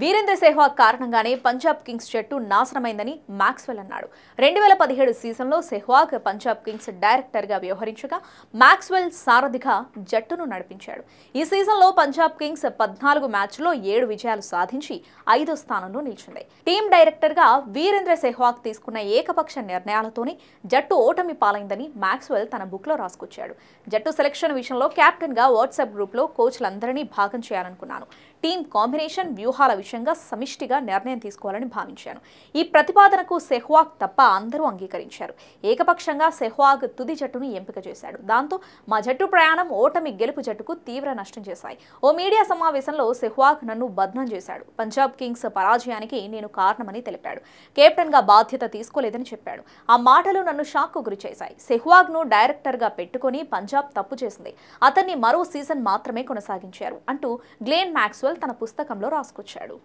వీరేంద్ర సెహ్వాగ్ కారణంగానే పంజాబ్ కింగ్స్ జట్టు నాశనమైందని మ్యాక్స్వెల్ అన్నాడు రెండు వేల పదిహేడు సీజన్లో సెహ్వాగ్ పంజాబ్ కింగ్స్ డైరెక్టర్గా వ్యవహరించగా మ్యాక్స్వెల్ సారథిగా జట్టును నడిపించాడు ఈ సీజన్లో పంజాబ్ కింగ్స్ పద్నాలుగు మ్యాచ్లో ఏడు విజయాలు సాధించి ఐదో స్థానంలో నిలిచింది టీం డైరెక్టర్గా వీరేంద్ర సెహ్వాగ్ తీసుకున్న ఏకపక్ష నిర్ణయాలతోనే జట్టు ఓటమి పాలైందని మ్యాక్స్వెల్ తన బుక్లో రాసుకొచ్చాడు జట్టు సెలక్షన్ విషయంలో కెప్టెన్గా వాట్సాప్ గ్రూప్లో కోచ్లందరినీ భాగం చేయాలనుకున్నాను టీం కాంబినేషన్ వ్యూహాల విషయంగా సమిష్టిగా నిర్ణయం తీసుకోవాలని భావించాను ఈ ప్రతిపాదనకు సెహ్వాగ్ తప్ప అందరూ అంగీకరించారు ఏకపక్షంగా సెహ్వాగ్ తుది జట్టును ఎంపిక చేశాడు దాంతో మా జట్టు ప్రయాణం ఓటమి గెలుపు జట్టుకు తీవ్ర నష్టం చేశాయి ఓ మీడియా సమావేశంలో సెహ్వాగ్ నన్ను బద్నం చేశాడు పంజాబ్ కింగ్స్ పరాజయానికి నేను కారణమని తెలిపాడు కెప్టెన్గా బాధ్యత తీసుకోలేదని చెప్పాడు ఆ మాటలు నన్ను షాక్కు గురి చేశాయి సెహ్వాగ్ను డైరెక్టర్గా పెట్టుకుని పంజాబ్ తప్పు చేసింది అతన్ని మరో సీజన్ మాత్రమే కొనసాగించారు అంటూ గ్లేన్ మ్యాక్స్వెల్ తన పుస్తకంలో రాసుకొచ్చాడు